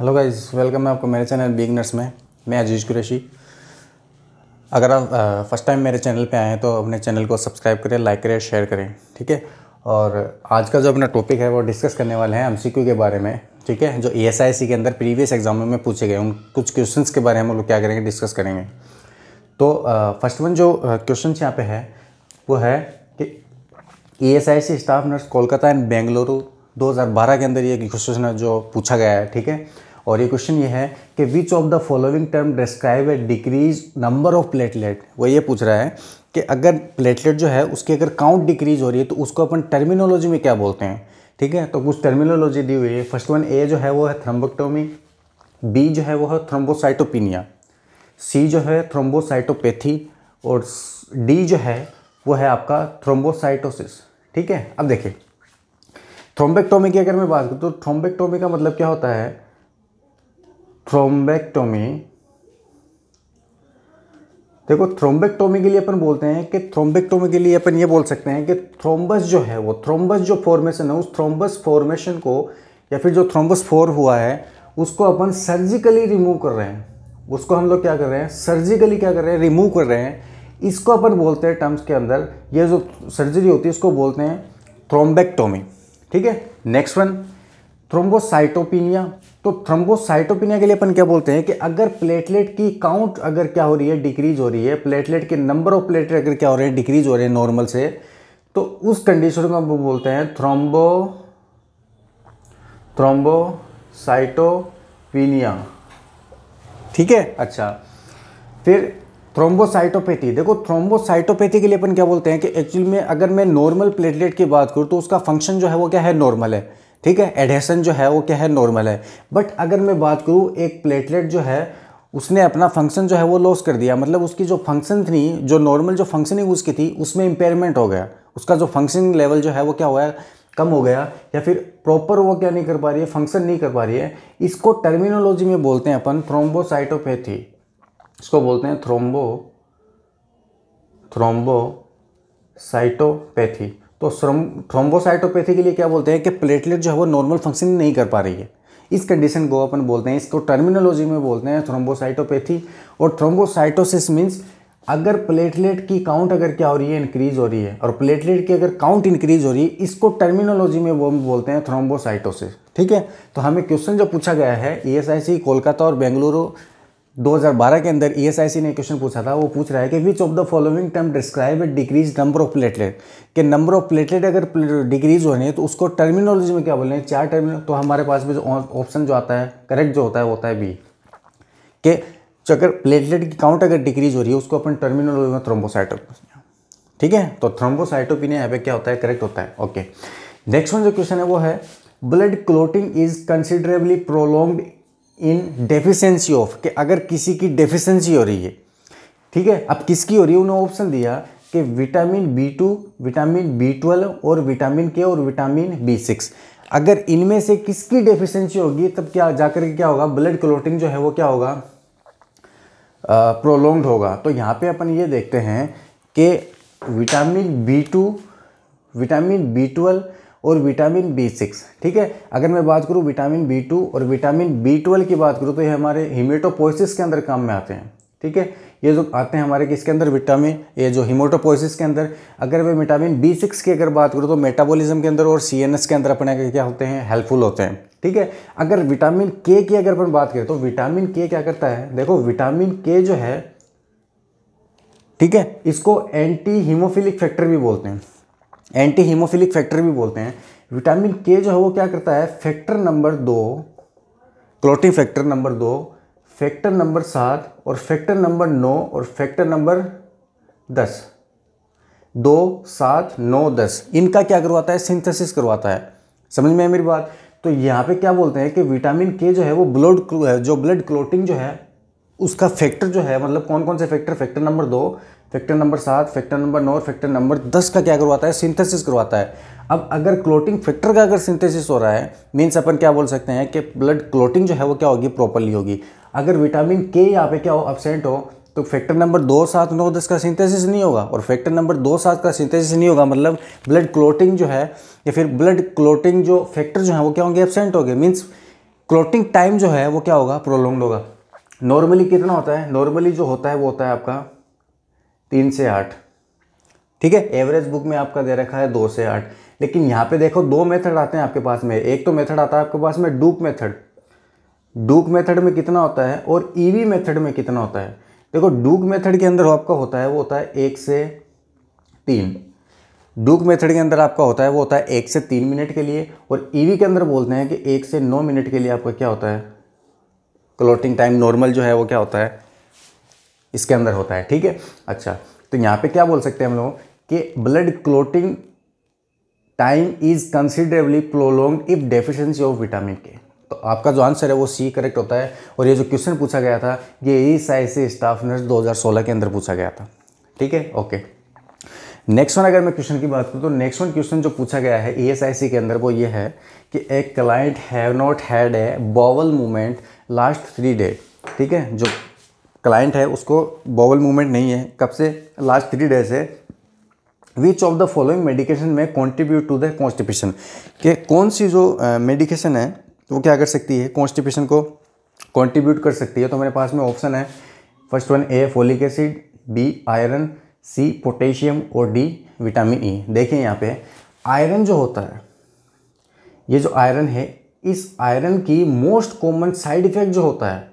Hello guys welcome है आपको मेरे चैनल बिगनर्स में मैं अजीज कुरैशी अगर आप फर्स्ट टाइम मेरे चैनल पे आए हैं तो अपने चैनल को सब्सक्राइब करें लाइक करें शेयर करें ठीक है और आज का जो अपना टॉपिक है वो डिस्कस करने वाले हैं एमसीक्यू के बारे में ठीक है जो ई के अंदर प्रीवियस एग्जाम में पूछे गए उन कुछ क्वेश्चन के बारे में हम लोग क्या करेंगे डिस्कस करेंगे तो फर्स्ट वन जो क्वेश्चन यहाँ पर है वो है कि ई staff nurse Kolkata and Bengaluru 2012 के अंदर ये क्वेश्चन है जो पूछा गया है ठीक है और ये क्वेश्चन ये है कि which of the following term describe a decrease number of platelet वो ये पूछ रहा है कि अगर प्लेटलेट जो है उसकी अगर काउंट डिक्रीज हो रही है तो उसको अपन टर्मिनोलॉजी में क्या बोलते हैं ठीक है तो कुछ टर्मिनोलॉजी दी हुई है फर्स्ट वन ए जो है वो है थ्रम्बोक्टोमी बी जो है वो है थ्रोम्बोसाइटोपिनिया सी जो है थ्रोम्बोसाइटोपैथी और डी जो है वो है आपका थ्रोम्बोसाइटोसिस ठीक है अब देखिए थ्रोम्बेक्टोमी की अगर मैं बात करूँ तो थ्रोम्बेक्टोमी का मतलब क्या होता है थ्रोम्बेक्टोमी देखो थ्रोम्बेक्टोमी के लिए अपन बोलते हैं कि थ्रोम्बेक्टोमी के लिए अपन ये बोल सकते हैं कि थ्रोम्बस जो है वो थ्रोम्बस जो फॉर्मेशन है उस थ्रोम्बस फॉर्मेशन को या फिर जो थ्रोम्बस फोर हुआ है उसको अपन सर्जिकली रिमूव कर रहे हैं उसको हम लोग क्या कर रहे हैं सर्जिकली क्या कर रहे हैं रिमूव कर रहे हैं इसको अपन बोलते हैं टर्म्स के अंदर ये जो सर्जरी होती है उसको बोलते हैं थ्रोम्बेक्टोमी ठीक है नेक्स्ट वन थ्रोम्बोसाइटोपिनिया तो थ्रोम्बोसाइटोपिनिया के लिए अपन क्या बोलते हैं कि अगर प्लेटलेट की काउंट अगर क्या हो रही है डिक्रीज हो रही है प्लेटलेट के नंबर ऑफ प्लेटलेट अगर क्या हो रहे हैं डिक्रीज हो रहे हैं नॉर्मल से तो उस कंडीशन को हम बोलते हैं थ्रोम्बो थ्रोम्बोसाइटोपिनिया ठीक है अच्छा फिर थ्रोम्बोसाइटोपैथी देखो थ्रोम्बोसाइटोपैथी के लिए अपन क्या बोलते हैं कि एक्चुअली में अगर मैं नॉर्मल प्लेटलेट की बात करूँ तो उसका फंक्शन जो है वो क्या है नॉर्मल है ठीक है एडहेसन जो है वो क्या है नॉर्मल है बट अगर मैं बात करूँ एक प्लेटलेट जो है उसने अपना फंक्शन जो है वो लॉस कर दिया मतलब उसकी जो फंक्शन थी जो नॉर्मल जो फंक्शनिंग उसकी थी उसमें इम्पेयरमेंट हो गया उसका जो फंक्शनिंग लेवल जो है वो क्या हुआ है कम हो गया या फिर प्रॉपर वो क्या नहीं कर पा रही है फंक्शन नहीं कर पा रही है इसको टर्मिनोलॉजी में बोलते हैं अपन थ्रोम्बोसाइटोपैथी इसको बोलते हैं थ्रोम्बो थ्रोम्बोसाइटोपैथी तो श्रम थ्रोम्बोसाइटोपैथी के लिए क्या बोलते हैं कि प्लेटलेट जो है वो नॉर्मल फंक्शन नहीं कर पा रही है इस कंडीशन को अपन बोलते हैं इसको टर्मिनोलॉजी में बोलते हैं थ्रोम्बोसाइटोपैथी और थ्रोम्बोसाइटोसिस मीन्स अगर प्लेटलेट की काउंट अगर क्या हो रही है इंक्रीज हो रही है और प्लेटलेट की अगर काउंट इंक्रीज हो रही है इसको टर्मिनोलॉजी में वो बोलते हैं थ्रोम्बोसाइटोसिस ठीक है तो हमें क्वेश्चन जो पूछा गया है सी e कोलकाता और बेंगलुरु 2012 के अंदर ईएसआईसी e ने क्वेश्चन पूछा था वो पूछ रहा है कि which of the following term describe decrease number of platelet कि नंबर ऑफ प्लेटलेट अगर डिक्रीज हो रही है तो उसको टर्मिनोलॉजी में क्या बोल रहे हैं चार टर्मिनल तो हमारे पास भी ऑप्शन जो आता है करेक्ट जो होता है होता है बी के अगर प्लेटलेट की काउंट अगर डिक्रीज हो रही है उसको अपन टर्मिनोलॉजी में थ्रोम्बोसाइटोपिनिया ठीक है तो थ्रोम्बोसाइटोपिनिया यहाँ पे क्या होता है करेक्ट होता है ओके नेक्स्ट वन जो क्वेश्चन है वो है blood clotting is considerably prolonged in deficiency of कि अगर किसी की डेफिशिएंसी हो रही है ठीक है अब किसकी हो रही है उन्होंने ऑप्शन दिया कि vitamin B two vitamin B twelve और विटामिन के और विटामिन बी सिक्स अगर इनमें से किसकी डेफिशिएंसी होगी तब क्या जाकर के क्या होगा ब्लड क्लोटिंग जो है वो क्या होगा प्रोलोंग्ड होगा तो यहाँ पे अपन ये देखते हैं कि vitamin B two vitamin B twelve और विटामिन बी सिक्स ठीक है अगर मैं बात करूँ विटामिन बी टू और विटामिन बी ट्वेल्व की बात करूँ तो ये हमारे हीमेटोपोइसिस के अंदर काम में आते हैं ठीक है ये जो आते हैं हमारे किसके अंदर विटामिन ये जो हिमोटोपोसिस के अंदर अगर मैं विटामिन बी सिक्स की अगर बात करूँ तो मेटाबॉलिज्म के अंदर और सी एन एस के अंदर अपने क्या होते हैं हेल्पफुल होते हैं ठीक है अगर विटामिन के की अगर अपन बात करें तो विटामिन के क्या करता है देखो विटामिन के जो है ठीक है इसको एंटी हीमोफिलिक फैक्टर भी बोलते हैं एंटी हीमोफिलिक फैक्टर भी बोलते हैं विटामिन के जो है वो क्या करता है फैक्टर नंबर दो क्लोटिंग फैक्टर नंबर दो फैक्टर नंबर सात और फैक्टर नंबर नौ और फैक्टर नंबर दस दो सात नौ दस इनका क्या करवाता है सिंथेसिस करवाता है समझ में आए मेरी बात तो यहाँ पे क्या बोलते हैं कि विटामिन के जो है वो ब्लड जो ब्लड क्लोटिंग जो है उसका फैक्टर जो है मतलब कौन कौन से फैक्टर फैक्टर नंबर दो फैक्टर नंबर सात फैक्टर नंबर नौ और फैक्टर नंबर दस का क्या करवाता है सिंथेसिस करवाता है अब अगर क्लोटिंग फैक्टर का अगर सिंथेसिस हो रहा है मीन्स अपन क्या बोल सकते हैं कि ब्लड क्लोटिंग जो है वो क्या होगी प्रॉपरली होगी अगर विटामिन के यहाँ पे क्या हो अपसेंट हो तो फैक्टर नंबर दो सात नौ दस का सिंथेसिस नहीं होगा और फैक्टर नंबर दो सात का सिंथेसिस नहीं होगा मतलब ब्लड क्लोटिंग जो है या फिर ब्लड क्लोटिंग जो फैक्टर जो है वो क्या होंगे एबसेंट होंगे मीन्स क्लोटिंग टाइम जो है वो क्या होगा प्रोलोंग होगा नॉर्मली कितना होता है नॉर्मली जो होता है वो होता है आपका तीन से आठ ठीक है एवरेज बुक में आपका दे रखा है दो से आठ लेकिन यहाँ पे देखो दो मेथड आते हैं आपके पास में एक तो मेथड आता है आपके पास में डूप मेथड डूप मेथड में कितना होता है और ईवी मेथड में कितना होता है देखो डूक मेथड के अंदर आपका होता है वो होता है एक से तीन डूक मेथड के अंदर आपका होता है वो होता है एक से तीन मिनट के लिए और ईवी के अंदर बोलते हैं कि एक से नौ मिनट के लिए आपका क्या होता है क्लोटिंग टाइम नॉर्मल जो है वो क्या होता है इसके अंदर होता है ठीक है अच्छा तो यहाँ पे क्या बोल सकते हैं हम लोग कि blood clotting time is considerably prolong if deficiency of vitamin K तो आपका जो आंसर है वो सी करेक्ट होता है और ये जो क्वेश्चन पूछा गया था ये इस आई सी स्टाफ नर्स सोलह के अंदर पूछा गया था ठीक है ओके नेक्स्ट वन अगर मैं क्वेश्चन की बात करूँ तो नेक्स्ट वन क्वेश्चन जो पूछा गया है ई के अंदर वो ये है कि एक client have not had a bowel movement last three day ठीक है जो क्लाइंट है उसको बॉबल मूवमेंट नहीं है कब से लास्ट थ्री डेज है which of the following medication में कॉन्ट्रीब्यूट टू द कॉन्स्टिपेशन के कौन सी जो मेडिकेशन है तो वो क्या कर सकती है कॉन्स्टिपेशन को कॉन्ट्रीब्यूट कर सकती है तो मेरे पास में ऑप्शन है first one A folic acid B iron C potassium और डी विटामिन ई e. देखिए यहाँ पे आयरन जो होता है ये जो आयरन है इस आयरन की मोस्ट कॉमन साइड इफेक्ट जो होता है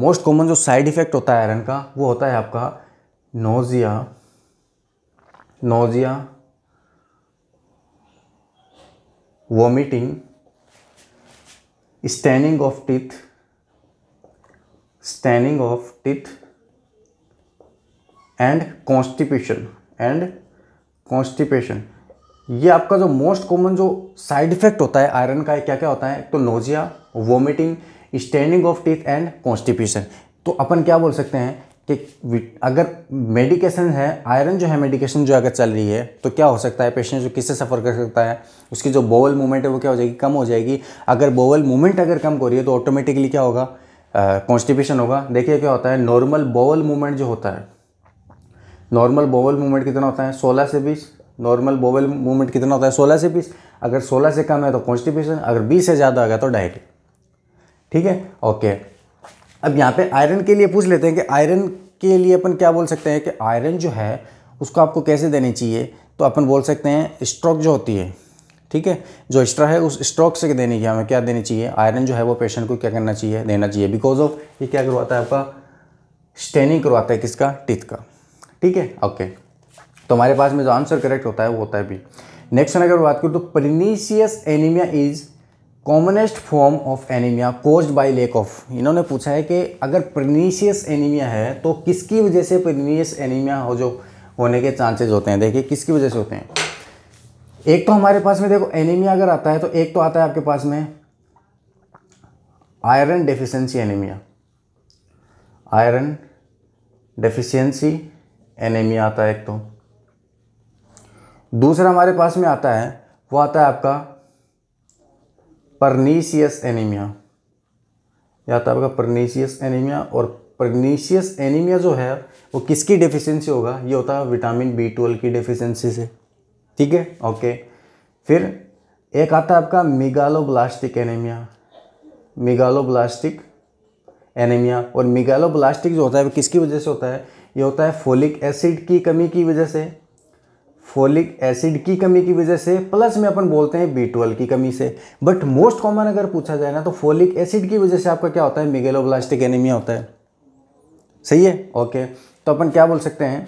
मोस्ट कॉमन जो साइड इफ़ेक्ट होता है आयरन का वो होता है आपका nausea nausea vomiting staining of teeth staining of teeth and constipation and constipation ये आपका जो मोस्ट कॉमन जो साइड इफेक्ट होता है आयरन का क्या क्या होता है तो nausea vomiting standing of teeth and constipation तो अपन क्या बोल सकते हैं कि अगर मेडिकेशन है आयरन जो है मेडिकेशन जो अगर चल रही है तो क्या हो सकता है पेशेंट जो किससे सफ़र कर सकता है उसकी जो बोवल मूवमेंट है वो क्या हो जाएगी कम हो जाएगी अगर बोवल मूवमेंट अगर कम हो रही है तो ऑटोमेटिकली क्या होगा कॉन्स्टिपेशन uh, होगा देखिए क्या होता है नॉर्मल बोवल मूवमेंट जो होता है नॉर्मल बोवल मूवमेंट कितना होता है सोलह से बीस नॉर्मल बोवल मूवमेंट कितना होता है सोलह से बीस अगर सोलह से कम है तो कॉन्स्टिपेशन अगर बीस से ज़्यादा आ गया तो डायबिटीज ठीक है ओके अब यहाँ पे आयरन के लिए पूछ लेते हैं कि आयरन के लिए अपन क्या बोल सकते हैं कि आयरन जो है उसको आपको कैसे देनी चाहिए तो अपन बोल सकते हैं स्ट्रोक जो होती है ठीक है जो एक्स्ट्रा है उस स्ट्रोक से देने की हमें क्या देनी चाहिए आयरन जो है वो पेशेंट को क्या करना चाहिए देना चाहिए बिकॉज ऑफ ये क्या करवाता है आपका स्टेनिंग करवाता है किसका टीथ का ठीक है ओके तो हमारे पास में जो आंसर करेक्ट होता है वो होता है भी नेक्स्ट अगर बात करूँ तो pernicious anaemia is commonest form of anaemia cause by lack of इन्होंने पूछा है कि अगर प्रनीशियस एनीमिया है तो किसकी वजह से प्रनीशियस एनीमिया हो जो होने के चांसेज होते हैं देखिए किसकी वजह से होते हैं एक तो हमारे पास में देखो एनीमिया अगर आता है तो एक तो आता है आपके पास में iron deficiency anaemia iron deficiency anaemia आता है एक तो दूसरा हमारे पास में आता है वो आता है आपका परनीसियस एनीमिया याद आपका परनीसियस एनीमिया और परनीशियस एनीमिया जो है वो किसकी डेफिशिएंसी होगा ये होता है विटामिन बी ट्वेल्व की डेफिशिएंसी से ठीक है ओके फिर एक आता है आपका मिगालोब्लास्टिक एनीमिया मिगालोब्लास्टिक एनीमिया और मिगालोब्लास्टिक जो होता है वो किसकी वजह से होता है ये होता है फोलिक एसिड की कमी की वजह से फोलिक एसिड की कमी की वजह से प्लस में अपन बोलते हैं बी ट्वेल्व की कमी से बट मोस्ट कॉमन अगर पूछा जाए ना तो फोलिक एसिड की वजह से आपका क्या होता है मिगेलोब्लास्टिक एनीमिया होता है सही है ओके तो अपन क्या बोल सकते हैं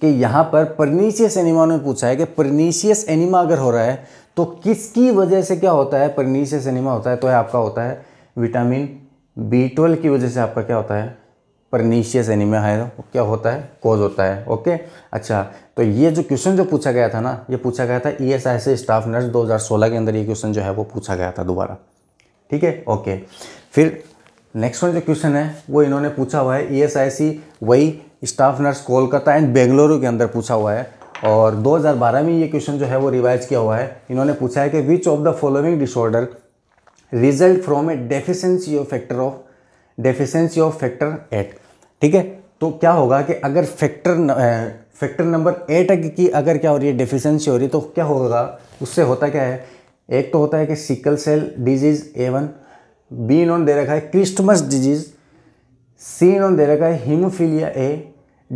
कि यहाँ पर परनीशियस एनिमा ने पूछा है कि परनीशियस एनिमा अगर हो रहा है तो किसकी वजह से क्या होता है परनीशियस एनिमा होता है तो है आपका होता है विटामिन बी ट्वेल्व की वजह से आपका क्या होता है परनीशियस एनीमिया है वो क्या होता है कोज होता है ओके अच्छा तो ये जो क्वेश्चन जो पूछा गया था ना ये पूछा गया था ई एस आई से स्टाफ नर्स 2016 के अंदर ये क्वेश्चन जो है वो पूछा गया था दोबारा ठीक है ओके फिर नेक्स्ट वन जो क्वेश्चन है वो इन्होंने पूछा हुआ है ई एस आई सी वही staff nurse Kolkata and Bengaluru के अंदर पूछा हुआ है और 2012 में ये क्वेश्चन जो है वो रिवाइज किया हुआ है इन्होंने पूछा है कि which of the following disorder result from a deficiency of factor of deficiency of factor eight ठीक है तो क्या होगा कि अगर फैक्टर फैक्टर नंबर एट की अगर क्या हो रही है डेफिशेंसी हो रही है तो क्या होगा उससे होता क्या है एक तो होता है कि sickle cell disease A one B इन्होंने दे रखा है क्रिस्टमस डिजीज़ सी इन्होंने दे रखा है हीमोफीलिया ए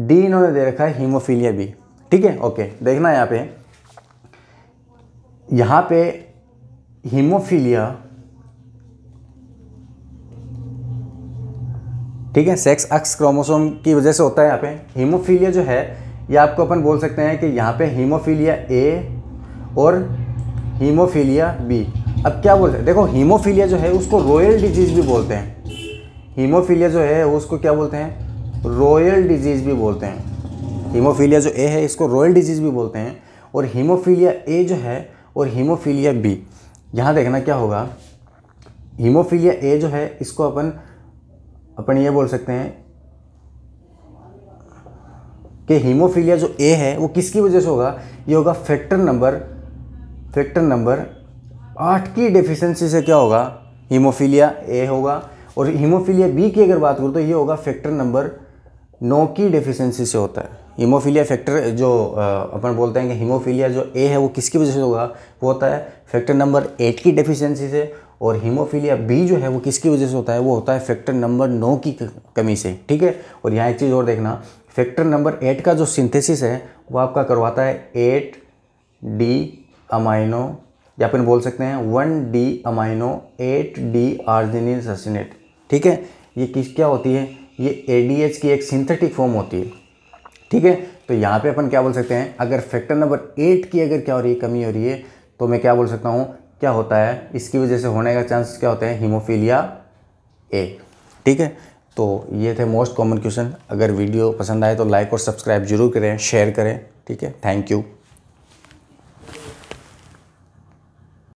डी इन्होंने दे रखा है हीमोफीलिया बी ठीक है ओके देखना यहाँ पे यहाँ पे हीमोफीलिया ठीक है सेक्स अक्स क्रोमोसोम की वजह से होता है यहाँ पे हीमोफीलिया जो है ये आपको अपन बोल सकते हैं कि यहाँ पे हीमोफीलिया ए और हीमोफीलिया बी अब क्या बोलते हैं देखो हीमोफीलिया जो है उसको रॉयल डिजीज़ भी बोलते हैं हीमोफीलिया जो है उसको क्या बोलते हैं रॉयल डिजीज़ भी बोलते हैं हीमोफीलिया जो ए है इसको रॉयल डिजीज़ भी बोलते हैं और हीमोफीलिया ए जो है और हीमोफीलिया बी यहाँ देखना क्या होगा हीमोफीलिया ए जो है इसको अपन अपन ये बोल सकते हैं कि हीमोफीलिया जो ए है वो किसकी वजह से होगा ये होगा फैक्टर नंबर फैक्टर नंबर आठ की डेफिशिएंसी से क्या होगा हीमोफीलिया ए होगा और हीमोफीलिया बी की अगर बात करूँ तो ये होगा फैक्टर नंबर नो की डिफिशेंसी से होता है हीमोफीलिया फैक्टर जो अपन बोलते हैं कि हीमोफीलिया जो ए है वो किसकी वजह से होगा वो होता है फैक्टर नंबर एट की डिफिशेंसी से और हीमोफीलिया बी जो है वो किसकी वजह से होता है वो होता है फैक्टर नंबर नौ की कमी से ठीक है और यहाँ एक चीज़ और देखना फैक्टर नंबर एट का जो सिंथेसिस है वो आपका करवाता है एट डी अमाइनो या फिर बोल सकते हैं one D amino eight D arginine succinate ठीक है ये किस क्या होती है ये ए की एक सिंथेटिक फॉर्म होती है ठीक है तो यहाँ पे अपन क्या बोल सकते हैं अगर फैक्टर नंबर एट की अगर क्या हो रही है कमी हो रही है तो मैं क्या बोल सकता हूँ क्या होता है इसकी वजह से होने का चांस क्या होता है हीमोफीलिया ए ठीक है तो ये थे मोस्ट कॉमन क्वेश्चन अगर वीडियो पसंद आए तो लाइक और सब्सक्राइब जरूर करें शेयर करें ठीक है थैंक यू